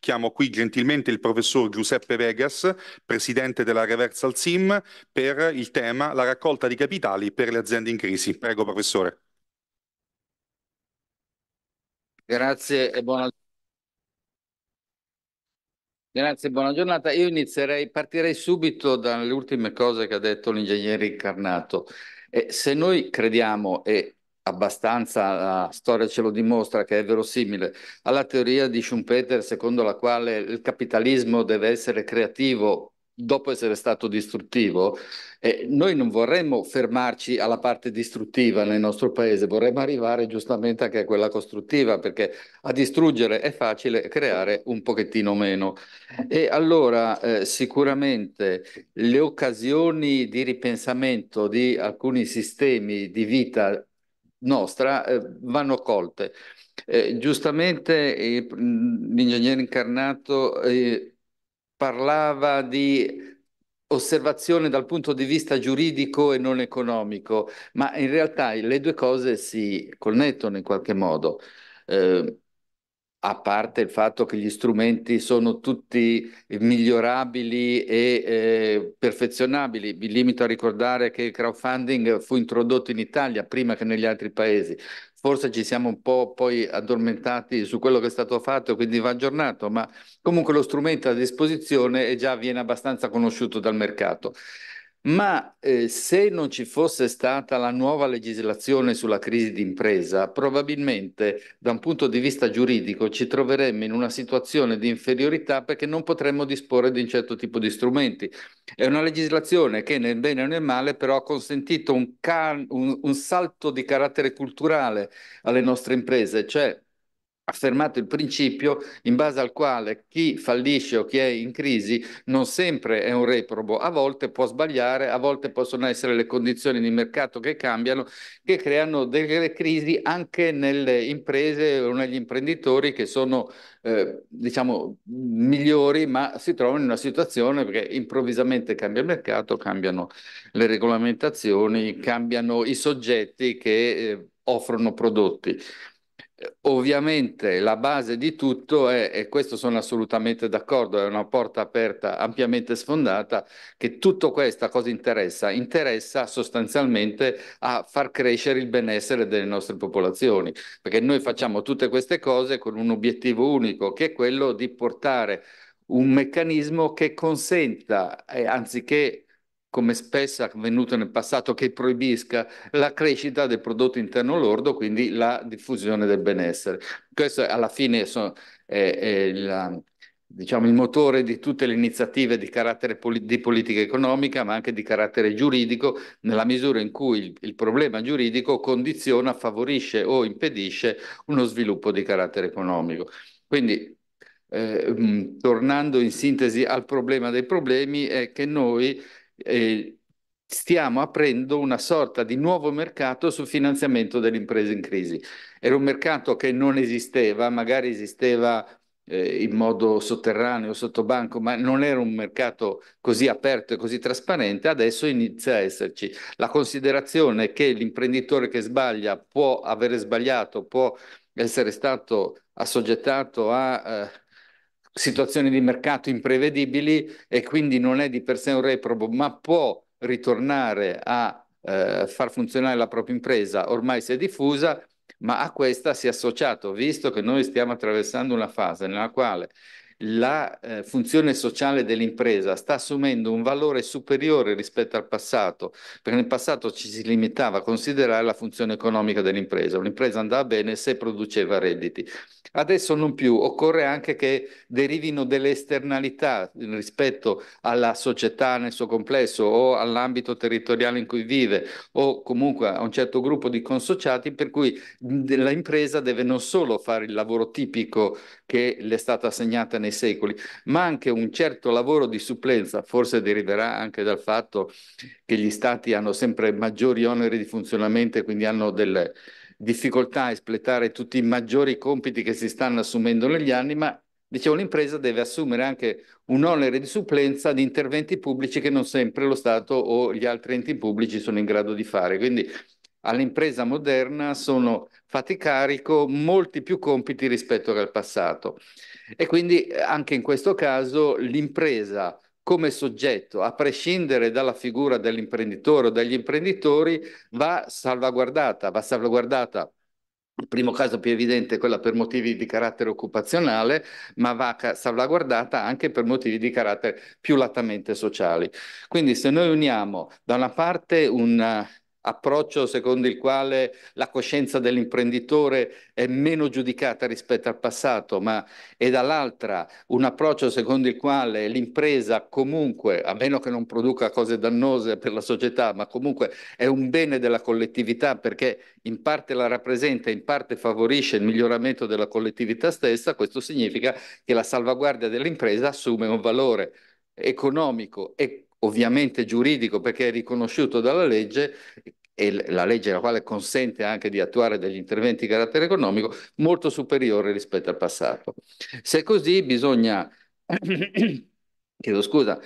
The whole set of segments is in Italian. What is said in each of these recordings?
Chiamo qui gentilmente il professor Giuseppe Vegas, presidente della Reversal Sim, per il tema la raccolta di capitali per le aziende in crisi. Prego, professore. Grazie e buona, Grazie, buona giornata. Io inizierei, partirei subito dalle ultime cose che ha detto l'ingegnere Incarnato. E se noi crediamo, e abbastanza, la storia ce lo dimostra che è verosimile, alla teoria di Schumpeter secondo la quale il capitalismo deve essere creativo dopo essere stato distruttivo, e noi non vorremmo fermarci alla parte distruttiva nel nostro paese, vorremmo arrivare giustamente anche a quella costruttiva, perché a distruggere è facile, creare un pochettino meno. E allora eh, sicuramente le occasioni di ripensamento di alcuni sistemi di vita nostra eh, vanno colte. Eh, giustamente eh, l'ingegnere incarnato eh, parlava di osservazione dal punto di vista giuridico e non economico, ma in realtà le due cose si connettono in qualche modo. Eh, a parte il fatto che gli strumenti sono tutti migliorabili e eh, perfezionabili, mi limito a ricordare che il crowdfunding fu introdotto in Italia prima che negli altri paesi. Forse ci siamo un po' poi addormentati su quello che è stato fatto, quindi va aggiornato, ma comunque lo strumento a disposizione è già viene abbastanza conosciuto dal mercato ma eh, se non ci fosse stata la nuova legislazione sulla crisi d'impresa, probabilmente da un punto di vista giuridico ci troveremmo in una situazione di inferiorità perché non potremmo disporre di un certo tipo di strumenti. È una legislazione che nel bene o nel male però ha consentito un, un, un salto di carattere culturale alle nostre imprese, cioè affermato il principio in base al quale chi fallisce o chi è in crisi non sempre è un reprobo, a volte può sbagliare, a volte possono essere le condizioni di mercato che cambiano, che creano delle crisi anche nelle imprese o negli imprenditori che sono eh, diciamo migliori ma si trovano in una situazione perché improvvisamente cambia il mercato, cambiano le regolamentazioni, cambiano i soggetti che eh, offrono prodotti. Ovviamente la base di tutto è, e questo sono assolutamente d'accordo, è una porta aperta ampiamente sfondata, che tutto questo cosa interessa? Interessa sostanzialmente a far crescere il benessere delle nostre popolazioni, perché noi facciamo tutte queste cose con un obiettivo unico, che è quello di portare un meccanismo che consenta, eh, anziché come spesso è avvenuto nel passato, che proibisca la crescita del prodotto interno lordo, quindi la diffusione del benessere. Questo alla fine sono, è, è la, diciamo, il motore di tutte le iniziative di carattere poli- di politica economica, ma anche di carattere giuridico, nella misura in cui il, il, problema giuridico condiziona, favorisce o impedisce uno sviluppo di carattere economico. Quindi, eh, mm, tornando in sintesi al problema dei problemi, è che noi eh, stiamo aprendo una sorta di nuovo mercato sul finanziamento delle imprese in crisi. Era un mercato che non esisteva, magari esisteva eh, in modo sotterraneo, sottobanco, ma non era un mercato così aperto e così trasparente, adesso inizia a esserci. La considerazione che l'imprenditore che sbaglia può avere sbagliato, può essere stato assoggettato a... Eh, situazioni di mercato imprevedibili e quindi non è di per sé un reprobo, ma può ritornare a eh, far funzionare la propria impresa, ormai si è diffusa, ma a questa si è associato, visto che noi stiamo attraversando una fase nella quale la eh, funzione sociale dell'impresa sta assumendo un valore superiore rispetto al passato, perché nel passato ci si limitava a considerare la funzione economica dell'impresa. Un'impresa andava bene se produceva redditi. Adesso non più, occorre anche che derivino delle esternalità rispetto alla società nel suo complesso o all'ambito territoriale in cui vive o comunque a un certo gruppo di consociati per cui l'impresa deve non solo fare il lavoro tipico che le è stato assegnato nei secoli, ma anche un certo lavoro di supplenza, forse deriverà anche dal fatto che gli stati hanno sempre maggiori oneri di funzionamento e quindi hanno delle difficoltà a espletare tutti i maggiori compiti che si stanno assumendo negli anni, ma dicevo l'impresa deve assumere anche un onere di supplenza di interventi pubblici che non sempre lo Stato o gli altri enti pubblici sono in grado di fare. Quindi all'impresa moderna sono fatti carico molti più compiti rispetto al passato. E quindi eh, anche in questo caso l'impresa come soggetto, a prescindere dalla figura dell'imprenditore o degli imprenditori, va salvaguardata, va salvaguardata il primo caso più evidente è quella per motivi di carattere occupazionale, ma va salvaguardata anche per motivi di carattere più latamente sociali. Quindi se noi uniamo da una parte una approccio secondo il quale la coscienza dell'imprenditore è meno giudicata rispetto al passato, ma è dall'altra un approccio secondo il quale l'impresa comunque, a meno che non produca cose dannose per la società, ma comunque è un bene della collettività perché in parte la rappresenta, in parte favorisce il miglioramento della collettività stessa, questo significa che la salvaguardia dell'impresa assume un valore economico e ovviamente giuridico perché è riconosciuto dalla legge, e la legge la quale consente anche di attuare degli interventi di carattere economico molto superiore rispetto al passato. Se è così bisogna, chiedo scusa,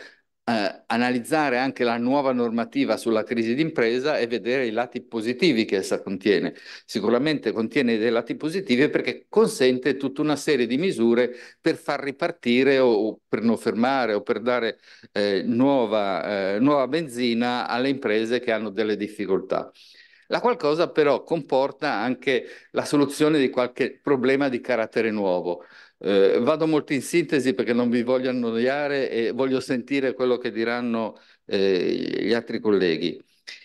eh, analizzare anche la nuova normativa sulla crisi d'impresa e vedere i lati positivi che essa contiene. Sicuramente contiene dei lati positivi perché consente tutta una serie di misure per far ripartire o, o per non fermare o per dare eh, nuova, eh, nuova benzina alle imprese che hanno delle difficoltà. La qualcosa però comporta anche la soluzione di qualche problema di carattere nuovo. Eh, vado molto in sintesi perché non vi voglio annoiare e voglio sentire quello che diranno eh, gli altri colleghi.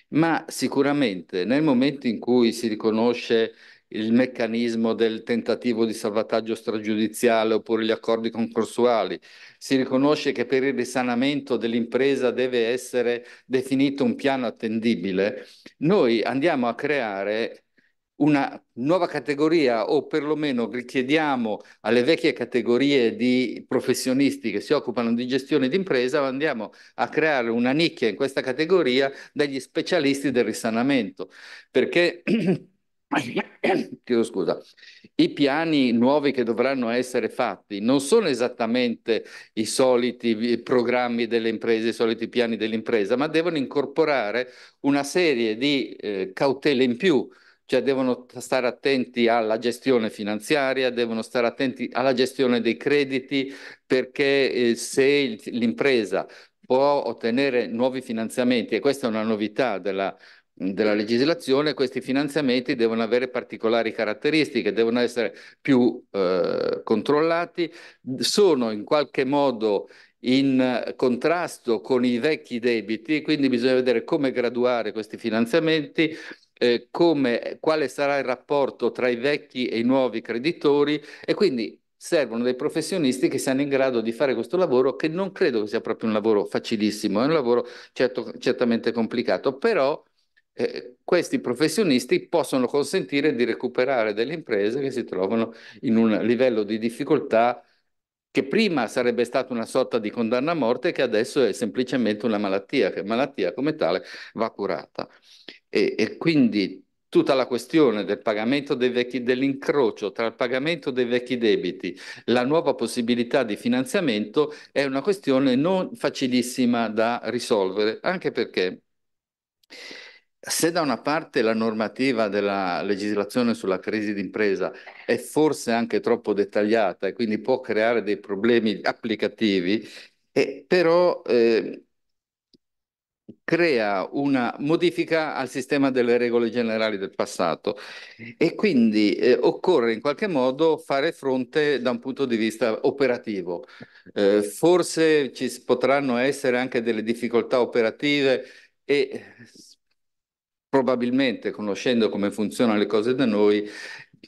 Ma sicuramente nel momento in cui si riconosce il meccanismo del tentativo di salvataggio stragiudiziale oppure gli accordi concorsuali, si riconosce che per il risanamento dell'impresa deve essere definito un piano attendibile, noi andiamo a creare una nuova categoria o perlomeno richiediamo alle vecchie categorie di professionisti che si occupano di gestione d'impresa, andiamo a creare una nicchia in questa categoria degli specialisti del risanamento, perché chiedo scusa, i piani nuovi che dovranno essere fatti non sono esattamente i soliti programmi delle imprese, i soliti piani dell'impresa, ma devono incorporare una serie di eh, cautele in più cioè devono stare attenti alla gestione finanziaria, devono stare attenti alla gestione dei crediti, perché eh, se l'impresa può ottenere nuovi finanziamenti, e questa è una novità della, della legislazione, questi finanziamenti devono avere particolari caratteristiche, devono essere più eh, controllati, sono in qualche modo in contrasto con i vecchi debiti, quindi bisogna vedere come graduare questi finanziamenti eh, come, quale sarà il rapporto tra i vecchi e i nuovi creditori e quindi servono dei professionisti che siano in grado di fare questo lavoro che non credo che sia proprio un lavoro facilissimo, è un lavoro certo, certamente complicato, però eh, questi professionisti possono consentire di recuperare delle imprese che si trovano in un livello di difficoltà che prima sarebbe stata una sorta di condanna a morte che adesso è semplicemente una malattia, che malattia come tale va curata. E, e quindi tutta la questione del pagamento dei vecchi, dell'incrocio tra il pagamento dei vecchi debiti, la nuova possibilità di finanziamento è una questione non facilissima da risolvere, anche perché se da una parte la normativa della legislazione sulla crisi d'impresa è forse anche troppo dettagliata e quindi può creare dei problemi applicativi, eh, però eh, crea una modifica al sistema delle regole generali del passato e quindi eh, occorre in qualche modo fare fronte da un punto di vista operativo. Eh, forse ci potranno essere anche delle difficoltà operative e probabilmente conoscendo come funzionano le cose da noi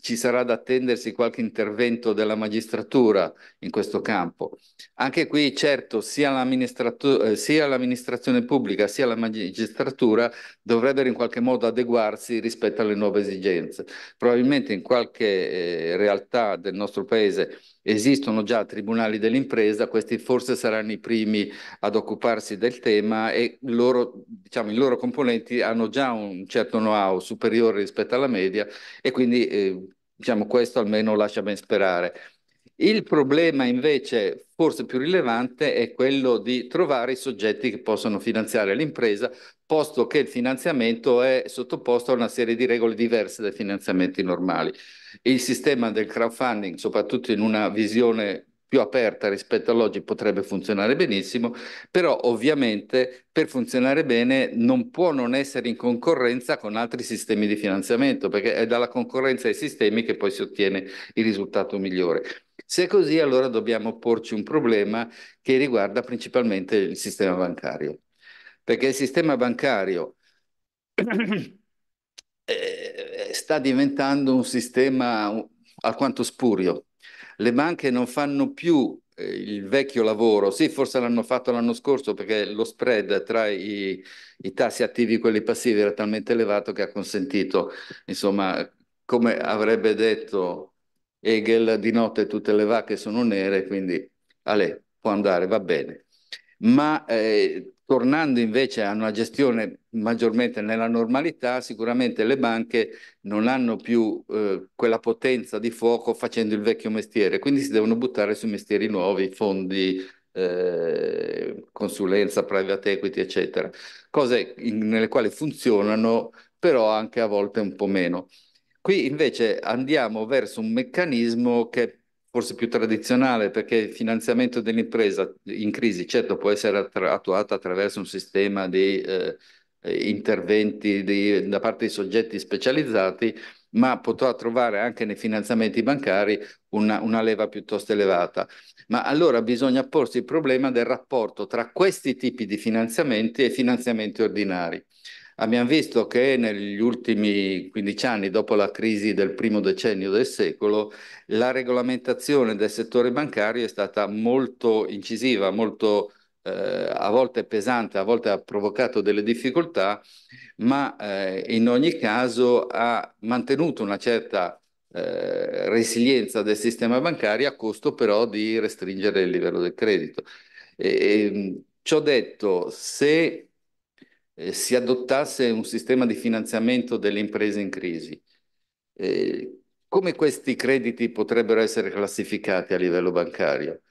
ci sarà da attendersi qualche intervento della magistratura in questo campo. Anche qui, certo, eh, sia, l'amministrazione pubblica sia la magistratura dovrebbero in qualche modo adeguarsi rispetto alle nuove esigenze. Probabilmente in qualche eh, realtà del nostro paese esistono già tribunali dell'impresa, questi forse saranno i primi ad occuparsi del tema e loro, diciamo, i loro componenti hanno già un certo know-how superiore rispetto alla media e quindi eh, Diciamo, questo almeno lascia ben sperare. Il problema invece forse più rilevante è quello di trovare i soggetti che possono finanziare l'impresa, posto che il finanziamento è sottoposto a una serie di regole diverse dai finanziamenti normali. Il sistema del crowdfunding, soprattutto in una visione più aperta rispetto all'oggi potrebbe funzionare benissimo, però ovviamente per funzionare bene non può non essere in concorrenza con altri sistemi di finanziamento, perché è dalla concorrenza ai sistemi che poi si ottiene il risultato migliore. Se è così, allora dobbiamo porci un problema che riguarda principalmente il sistema bancario, perché il sistema bancario eh, sta diventando un sistema alquanto spurio le banche non fanno più eh, il vecchio lavoro, sì, forse l'hanno fatto l'anno scorso perché lo spread tra i, i, tassi attivi e quelli passivi era talmente elevato che ha consentito, insomma, come avrebbe detto Hegel, di notte tutte le vacche sono nere, quindi Ale può andare, va bene. Ma eh, Tornando invece a una gestione maggiormente nella normalità, sicuramente le banche non hanno più eh, quella potenza di fuoco facendo il vecchio mestiere, quindi si devono buttare su mestieri nuovi, fondi, eh, consulenza, private equity, eccetera, cose in, nelle quali funzionano, però anche a volte un po' meno. Qui invece andiamo verso un meccanismo che forse più tradizionale perché il finanziamento dell'impresa in crisi certo può essere attuato attraverso un sistema di eh, interventi di, da parte di soggetti specializzati, ma potrà trovare anche nei finanziamenti bancari una, una, leva piuttosto elevata. Ma allora bisogna porsi il problema del rapporto tra questi tipi di finanziamenti e finanziamenti ordinari. Abbiamo visto che negli ultimi 15 anni, dopo la crisi del primo decennio del secolo, la regolamentazione del settore bancario è stata molto incisiva, molto eh, a volte pesante, a volte ha provocato delle difficoltà, ma eh, in ogni caso ha mantenuto una certa eh, resilienza del sistema bancario a costo però di restringere il livello del credito. E, e, ciò detto, se eh, si adottasse un sistema di finanziamento delle imprese in crisi. Eh, come questi crediti potrebbero essere classificati a livello bancario?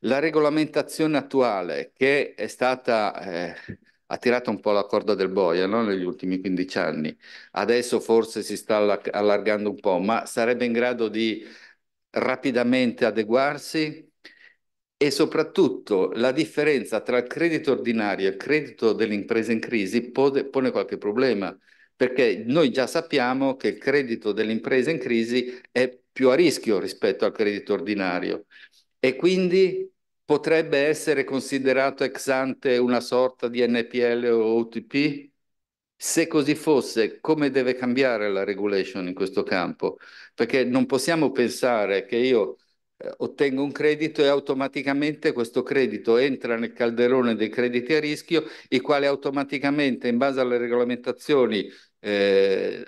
La regolamentazione attuale, che è stata eh, ha tirato un po' la corda del boia no? negli ultimi 15 anni, adesso forse si sta allargando un po', ma sarebbe in grado di rapidamente adeguarsi e soprattutto la differenza tra il credito ordinario e il credito dell'impresa in crisi pone qualche problema, perché noi già sappiamo che il credito dell'impresa in crisi è più a rischio rispetto al credito ordinario e quindi potrebbe essere considerato ex ante una sorta di NPL o OTP? Se così fosse, come deve cambiare la regulation in questo campo? Perché non possiamo pensare che io eh, ottengo un credito e automaticamente questo credito entra nel calderone dei crediti a rischio, i quali automaticamente, in base alle regolamentazioni eh,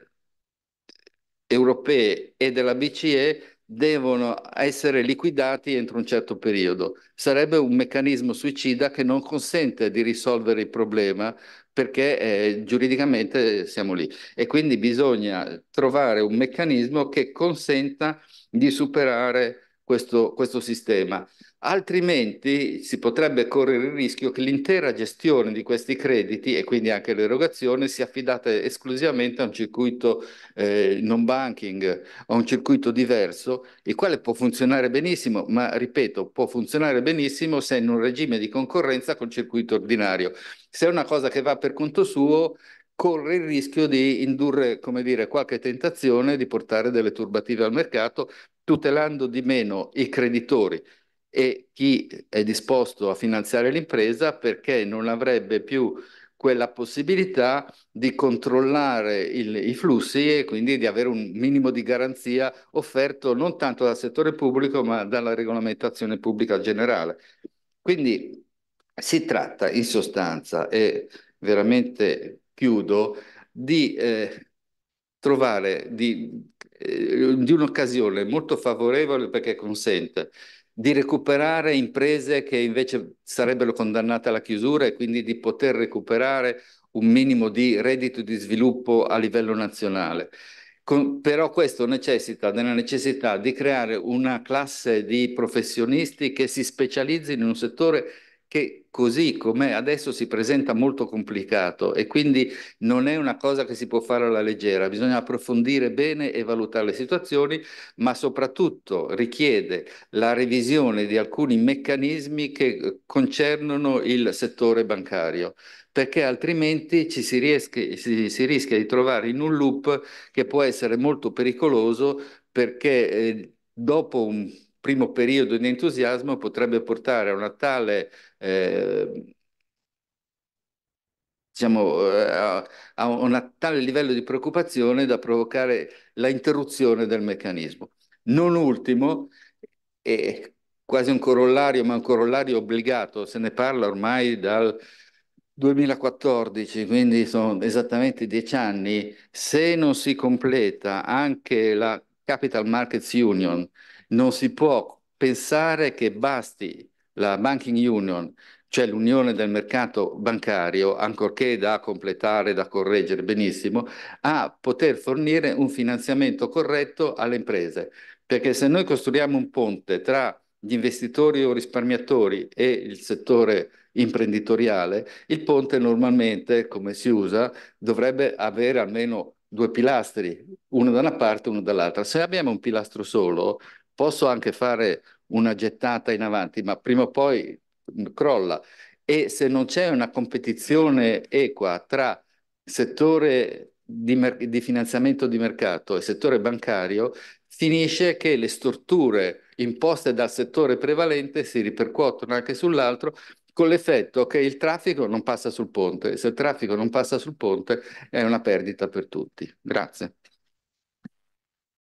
europee e della BCE, devono essere liquidati entro un certo periodo. Sarebbe un meccanismo suicida che non consente di risolvere il problema perché eh, giuridicamente siamo lì e quindi bisogna trovare un meccanismo che consenta di superare questo, questo sistema, altrimenti si potrebbe correre il rischio che l'intera gestione di questi crediti e quindi anche l'erogazione sia affidata esclusivamente a un circuito eh, non banking, a un circuito diverso, il quale può funzionare benissimo, ma ripeto, può funzionare benissimo se in un regime di concorrenza col circuito ordinario. Se è una cosa che va per conto suo, corre il rischio di indurre, come dire, qualche tentazione di portare delle turbative al mercato, tutelando di meno i creditori e chi è disposto a finanziare l'impresa perché non avrebbe più quella possibilità di controllare il, i flussi e quindi di avere un minimo di garanzia offerto non tanto dal settore pubblico ma dalla regolamentazione pubblica generale. Quindi si tratta in sostanza, e veramente chiudo, di eh, trovare, di eh, di un'occasione molto favorevole perché consente di recuperare imprese che invece sarebbero condannate alla chiusura e quindi di poter recuperare un minimo di reddito di sviluppo a livello nazionale. Con, però questo necessita della necessità di creare una classe di professionisti che si specializzi in un settore che così com'è adesso si presenta molto complicato e quindi non è una cosa che si può fare alla leggera, bisogna approfondire bene e valutare le situazioni, ma soprattutto richiede la revisione di alcuni meccanismi che eh, concernono il settore bancario perché altrimenti ci si, riesche, si, si rischia di trovare in un loop che può essere molto pericoloso perché eh, dopo un primo periodo di entusiasmo potrebbe portare a una tale eh, diciamo, eh, a un tale livello di preoccupazione da provocare la interruzione del meccanismo. Non ultimo, è quasi un corollario, ma un corollario obbligato, se ne parla ormai dal 2014, quindi sono esattamente dieci anni, se non si completa anche la Capital Markets Union non si può pensare che basti la banking union, cioè l'unione del mercato bancario, ancorché da completare, da correggere benissimo, a poter fornire un finanziamento corretto alle imprese. Perché se noi costruiamo un ponte tra gli investitori o risparmiatori e il settore imprenditoriale, il ponte normalmente, come si usa, dovrebbe avere almeno due pilastri, uno da una parte e uno dall'altra. Se abbiamo un pilastro solo, posso anche fare una gettata in avanti, ma prima o poi mm, crolla. E se non c'è una competizione equa tra settore di, di, finanziamento di mercato e settore bancario, finisce che le strutture imposte dal settore prevalente si ripercuotono anche sull'altro con l'effetto che il traffico non passa sul ponte. Se il traffico non passa sul ponte è una perdita per tutti. Grazie.